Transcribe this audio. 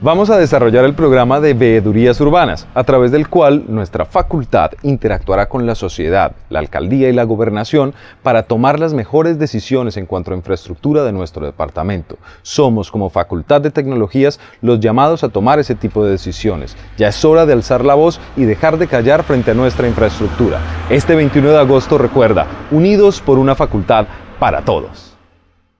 Vamos a desarrollar el programa de veedurías urbanas, a través del cual nuestra facultad interactuará con la sociedad, la alcaldía y la gobernación para tomar las mejores decisiones en cuanto a infraestructura de nuestro departamento. Somos como Facultad de Tecnologías los llamados a tomar ese tipo de decisiones. Ya es hora de alzar la voz y dejar de callar frente a nuestra infraestructura. Este 21 de agosto recuerda, unidos por una facultad para todos.